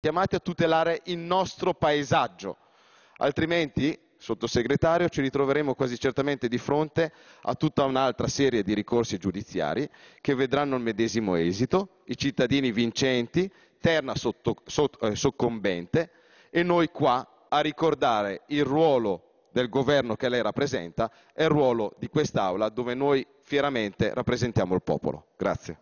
chiamati a tutelare il nostro paesaggio, altrimenti, sottosegretario, ci ritroveremo quasi certamente di fronte a tutta un'altra serie di ricorsi giudiziari che vedranno il medesimo esito, i cittadini vincenti, terna sotto, sotto, eh, soccombente e noi qua a ricordare il ruolo del governo che lei rappresenta e il ruolo di quest'Aula dove noi fieramente rappresentiamo il popolo. Grazie.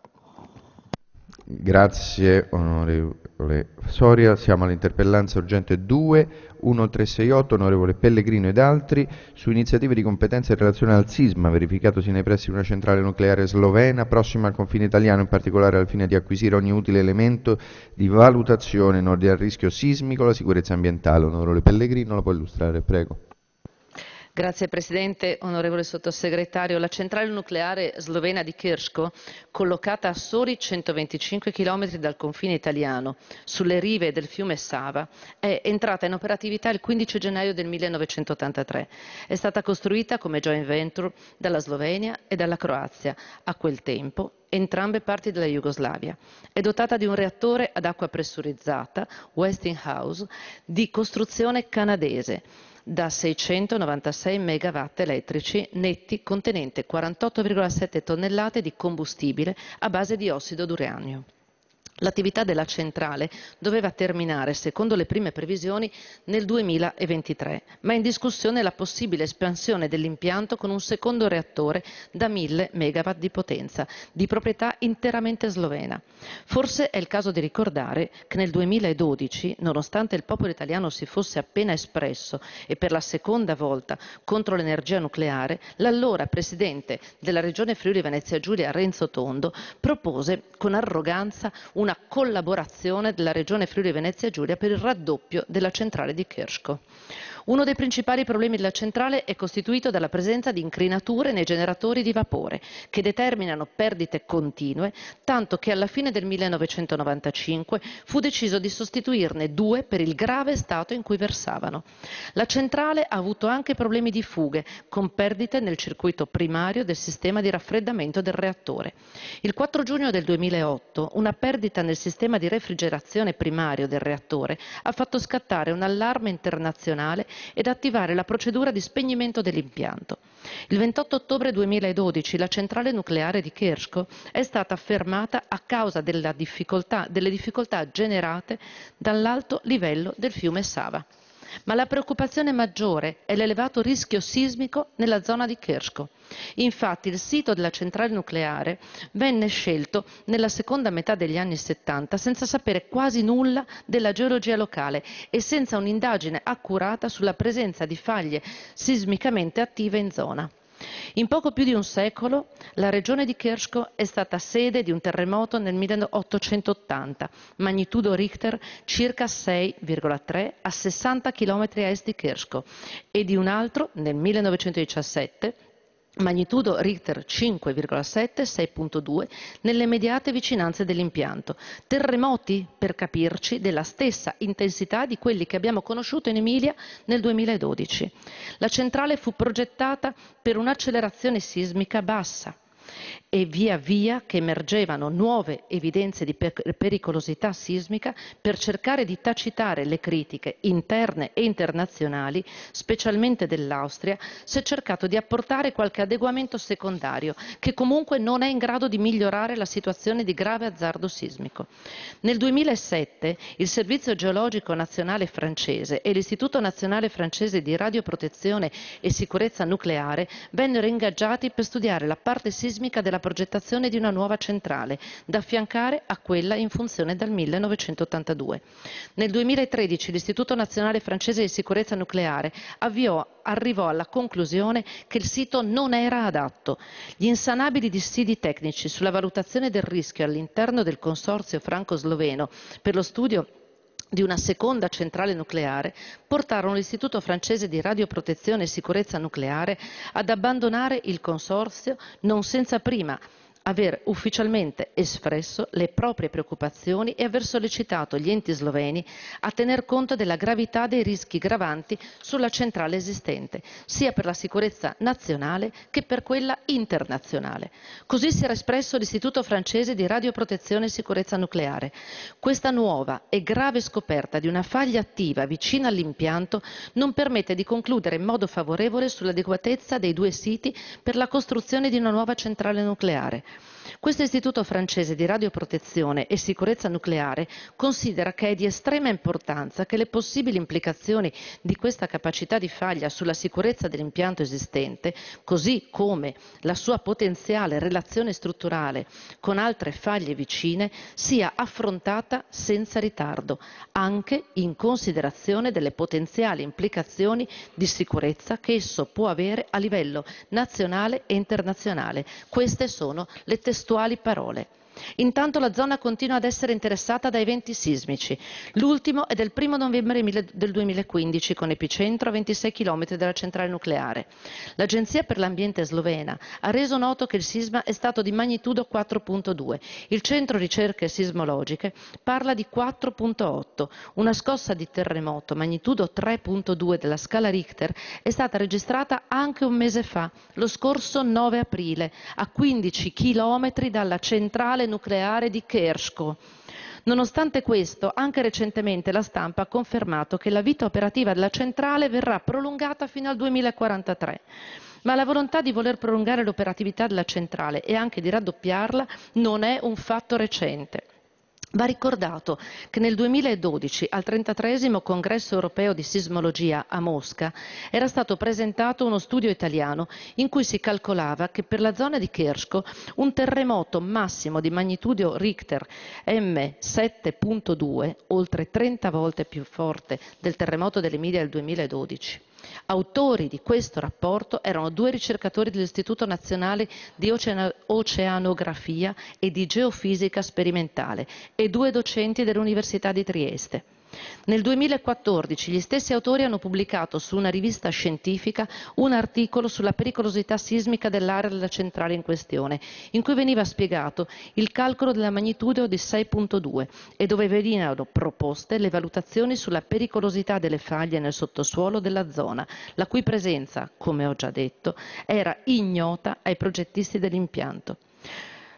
Grazie onorevole Soria, siamo all'interpellanza urgente 2 1368 onorevole Pellegrino ed altri su iniziative di competenza in relazione al sisma verificatosi nei pressi di una centrale nucleare slovena prossima al confine italiano in particolare al fine di acquisire ogni utile elemento di valutazione in ordine al rischio sismico e alla sicurezza ambientale. Onorevole Pellegrino la può illustrare, prego. Signor Presidente, onorevole Sottosegretario, la centrale nucleare slovena di Kirsko, collocata a soli 125 km dal confine italiano, sulle rive del fiume Sava, è entrata in operatività il 15 gennaio del 1983. È stata costruita come joint venture dalla Slovenia e dalla Croazia, a quel tempo entrambe parti della Jugoslavia. È dotata di un reattore ad acqua pressurizzata, Westinghouse, di costruzione canadese da 696 megawatt elettrici netti contenente 48,7 tonnellate di combustibile a base di ossido d'uranio. L'attività della centrale doveva terminare, secondo le prime previsioni, nel 2023, ma è in discussione la possibile espansione dell'impianto con un secondo reattore da 1000 MW di potenza, di proprietà interamente slovena. Forse è il caso di ricordare che nel 2012, nonostante il popolo italiano si fosse appena espresso e per la seconda volta contro l'energia nucleare, l'allora presidente della Regione Friuli Venezia Giulia Renzo Tondo propose con arroganza un una collaborazione della Regione Friuli Venezia Giulia per il raddoppio della centrale di Kershko. Uno dei principali problemi della centrale è costituito dalla presenza di incrinature nei generatori di vapore che determinano perdite continue, tanto che alla fine del 1995 fu deciso di sostituirne due per il grave stato in cui versavano. La centrale ha avuto anche problemi di fughe, con perdite nel circuito primario del sistema di raffreddamento del reattore. Il 4 giugno del 2008 una perdita diretta nel sistema di refrigerazione primario del reattore ha fatto scattare un allarme internazionale ed attivare la procedura di spegnimento dell'impianto. Il 28 ottobre 2012 la centrale nucleare di Kersko è stata fermata a causa difficoltà, delle difficoltà generate dall'alto livello del fiume Sava ma la preoccupazione maggiore è l'elevato rischio sismico nella zona di Kersko. Infatti il sito della centrale nucleare venne scelto nella seconda metà degli anni 70 senza sapere quasi nulla della geologia locale e senza un'indagine accurata sulla presenza di faglie sismicamente attive in zona. In poco più di un secolo la regione di Kersko è stata sede di un terremoto nel 1880, magnitudo Richter circa 6,3 a 60 km a est di Kersko, e di un altro nel 1917 magnitudo Richter 5,7-6.2 nelle immediate vicinanze dell'impianto. Terremoti, per capirci, della stessa intensità di quelli che abbiamo conosciuto in Emilia nel 2012. La centrale fu progettata per un'accelerazione sismica bassa e via via che emergevano nuove evidenze di pericolosità sismica per cercare di tacitare le critiche interne e internazionali, specialmente dell'Austria, si è cercato di apportare qualche adeguamento secondario che comunque non è in grado di migliorare la situazione di grave azzardo sismico. Nel 2007 il Servizio Geologico Nazionale francese e l'Istituto Nazionale francese di Radioprotezione e Sicurezza Nucleare vennero ingaggiati per studiare la parte sismica sismica della progettazione di una nuova centrale, da affiancare a quella in funzione dal 1982. Nel 2013 l'Istituto Nazionale Francese di Sicurezza Nucleare avviò, arrivò alla conclusione che il sito non era adatto. Gli insanabili dissidi tecnici sulla valutazione del rischio all'interno del consorzio franco-sloveno per lo studio di una seconda centrale nucleare portarono l'Istituto francese di radioprotezione e sicurezza nucleare ad abbandonare il consorzio non senza prima aver ufficialmente espresso le proprie preoccupazioni e aver sollecitato gli enti sloveni a tener conto della gravità dei rischi gravanti sulla centrale esistente, sia per la sicurezza nazionale che per quella internazionale. Così si era espresso l'Istituto francese di radioprotezione e sicurezza nucleare. Questa nuova e grave scoperta di una faglia attiva vicina all'impianto non permette di concludere in modo favorevole sull'adeguatezza dei due siti per la costruzione di una nuova centrale nucleare. Questo istituto francese di radioprotezione e sicurezza nucleare considera che è di estrema importanza che le possibili implicazioni di questa capacità di faglia sulla sicurezza dell'impianto esistente, così come la sua potenziale relazione strutturale con altre faglie vicine, sia affrontata senza ritardo, anche in considerazione delle potenziali implicazioni di sicurezza che esso può avere a livello nazionale e internazionale. Queste sono le testuali parole. Intanto la zona continua ad essere interessata da eventi sismici. L'ultimo è del 1 novembre del 2015 con epicentro a 26 km dalla centrale nucleare. L'Agenzia per l'Ambiente slovena ha reso noto che il sisma è stato di magnitudo 4.2. Il Centro Ricerche Sismologiche parla di 4.8. Una scossa di terremoto magnitudo 3.2 della scala Richter è stata registrata anche un mese fa, lo scorso 9 aprile, a 15 km dalla centrale nucleare di Kersko. Nonostante questo, anche recentemente la stampa ha confermato che la vita operativa della centrale verrà prolungata fino al 2043 ma la volontà di voler prolungare l'operatività della centrale e anche di raddoppiarla non è un fatto recente. Va ricordato che nel 2012 al 33 congresso europeo di sismologia a Mosca era stato presentato uno studio italiano in cui si calcolava che per la zona di Kersko un terremoto massimo di magnitudo Richter M7.2, oltre 30 volte più forte del terremoto dell'Emilia del 2012, Autori di questo rapporto erano due ricercatori dell'Istituto Nazionale di Oceanografia e di Geofisica Sperimentale e due docenti dell'Università di Trieste. Nel 2014 gli stessi autori hanno pubblicato su una rivista scientifica un articolo sulla pericolosità sismica dell'area della centrale in questione, in cui veniva spiegato il calcolo della magnitudo di 6.2 e dove venivano proposte le valutazioni sulla pericolosità delle faglie nel sottosuolo della zona, la cui presenza, come ho già detto, era ignota ai progettisti dell'impianto.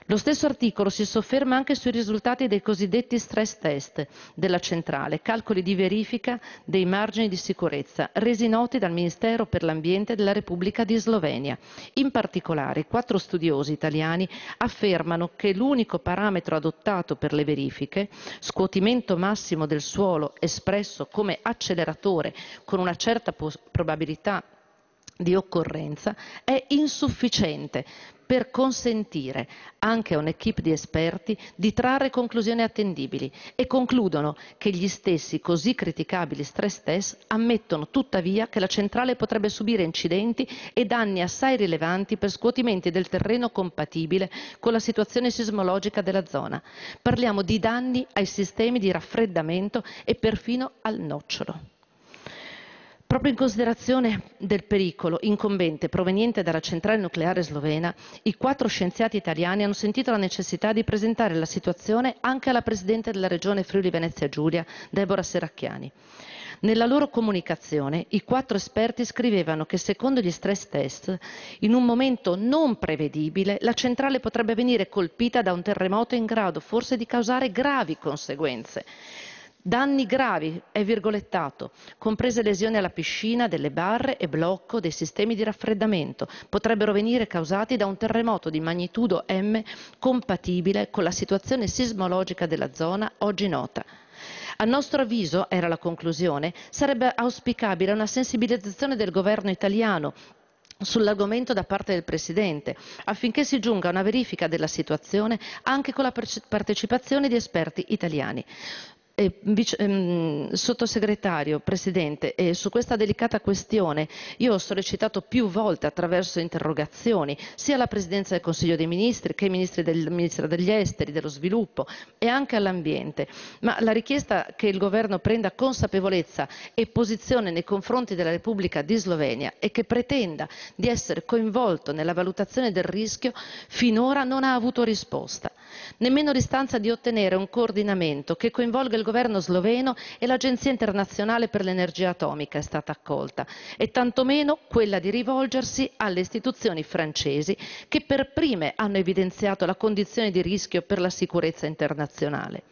Lo stesso articolo si sofferma anche sui risultati dei cosiddetti stress test della centrale, calcoli di verifica dei margini di sicurezza, resi noti dal Ministero per l'Ambiente della Repubblica di Slovenia. In particolare, quattro studiosi italiani affermano che l'unico parametro adottato per le verifiche, scuotimento massimo del suolo espresso come acceleratore con una certa probabilità di occorrenza è insufficiente per consentire anche a un'equipe di esperti di trarre conclusioni attendibili e concludono che gli stessi così criticabili stress test ammettono tuttavia che la centrale potrebbe subire incidenti e danni assai rilevanti per scuotimenti del terreno compatibile con la situazione sismologica della zona. Parliamo di danni ai sistemi di raffreddamento e perfino al nocciolo. Proprio in considerazione del pericolo incombente proveniente dalla centrale nucleare slovena, i quattro scienziati italiani hanno sentito la necessità di presentare la situazione anche alla Presidente della Regione Friuli Venezia Giulia, Deborah Seracchiani. Nella loro comunicazione i quattro esperti scrivevano che secondo gli stress test, in un momento non prevedibile, la centrale potrebbe venire colpita da un terremoto in grado forse di causare gravi conseguenze Danni gravi, è virgolettato, comprese lesioni alla piscina, delle barre e blocco dei sistemi di raffreddamento, potrebbero venire causati da un terremoto di magnitudo M compatibile con la situazione sismologica della zona oggi nota. A nostro avviso, era la conclusione, sarebbe auspicabile una sensibilizzazione del governo italiano sull'argomento da parte del Presidente, affinché si giunga a una verifica della situazione anche con la partecipazione di esperti italiani. Eh, vice, ehm, sottosegretario, Presidente, eh, su questa delicata questione io ho sollecitato più volte attraverso interrogazioni sia alla Presidenza del Consiglio dei Ministri che ai Ministri del, Ministro degli Esteri, dello Sviluppo e anche all'Ambiente, ma la richiesta che il Governo prenda consapevolezza e posizione nei confronti della Repubblica di Slovenia e che pretenda di essere coinvolto nella valutazione del rischio finora non ha avuto risposta nemmeno l'istanza di ottenere un coordinamento che coinvolga il governo sloveno e l'Agenzia internazionale per l'energia atomica è stata accolta e tantomeno quella di rivolgersi alle istituzioni francesi che per prime hanno evidenziato la condizione di rischio per la sicurezza internazionale.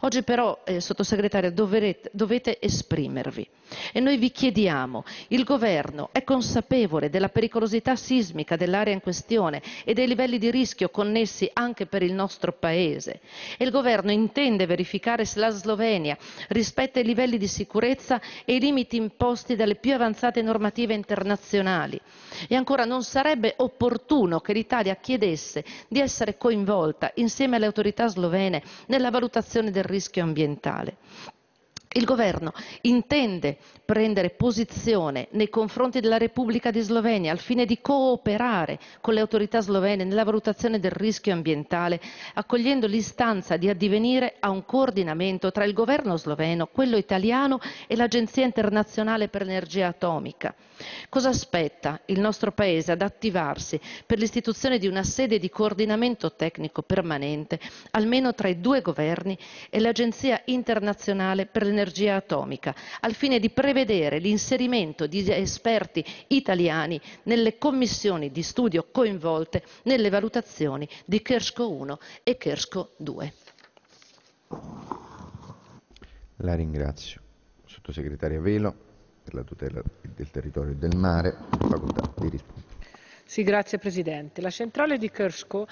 Oggi però, eh, sottosegretaria, dovrete, dovete esprimervi e noi vi chiediamo, il governo è consapevole della pericolosità sismica dell'area in questione e dei livelli di rischio connessi anche per il nostro nostro Paese e il Governo intende verificare se la Slovenia rispetta i livelli di sicurezza e i limiti imposti dalle più avanzate normative internazionali. E ancora non sarebbe opportuno che l'Italia chiedesse di essere coinvolta insieme alle autorità slovene nella valutazione del rischio ambientale. Il Governo intende prendere posizione nei confronti della Repubblica di Slovenia al fine di cooperare con le autorità slovene nella valutazione del rischio ambientale, accogliendo l'istanza di addivenire a un coordinamento tra il Governo sloveno, quello italiano e l'Agenzia internazionale per l'energia atomica. Cosa aspetta il nostro Paese ad attivarsi per l'istituzione di una sede di coordinamento tecnico permanente, almeno tra i due governi e l'Agenzia internazionale per l'energia atomica? dell'energia atomica, al fine di prevedere l'inserimento di esperti italiani nelle commissioni di studio coinvolte nelle valutazioni di Kersko 1 e Kersko 2. La ringrazio. Sottosegretaria Velo per la tutela del territorio e del mare, facoltà di rispondere. Sì, grazie Presidente. La centrale di Kersko,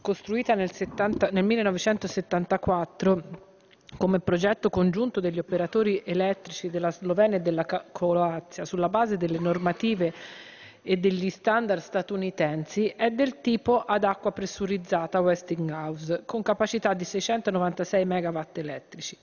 costruita nel, 70, nel 1974, come progetto congiunto degli operatori elettrici della Slovenia e della Croazia sulla base delle normative e degli standard statunitensi è del tipo ad acqua pressurizzata Westinghouse, con capacità di 696 MW elettrici.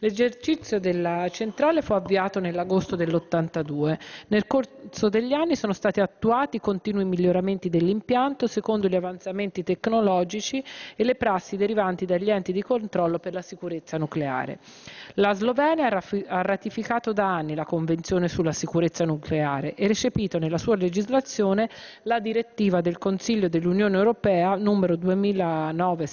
L'esercizio della centrale fu avviato nell'agosto dell'82. Nel corso degli anni sono stati attuati continui miglioramenti dell'impianto secondo gli avanzamenti tecnologici e le prassi derivanti dagli enti di controllo per la sicurezza nucleare. La Slovenia ha ratificato da anni la Convenzione sulla sicurezza nucleare e recepito nella sua legislazione legislazione la direttiva del Consiglio dell'Unione europea n. 2009